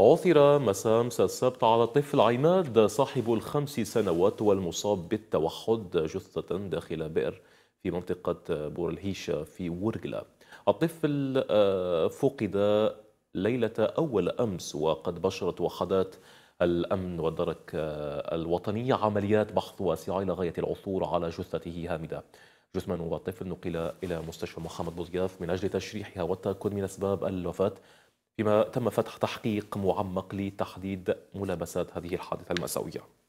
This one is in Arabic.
عثر مسامس السبت على الطفل عماد صاحب الخمس سنوات والمصاب بالتوحد جثة داخل بئر في منطقة بور الهيشة في ورقلة الطفل آه، فقد ليلة أول أمس وقد بشرت وحدات الأمن والدرك آه، الوطني عمليات بحث واسعة الى غايه العثور على جثته هامدة جثمان والطفل نقل إلى مستشفى محمد بوزياف من أجل تشريحها والتأكد من أسباب الوفاة فيما تم فتح تحقيق معمق لتحديد ملابسات هذه الحادثة المأساوية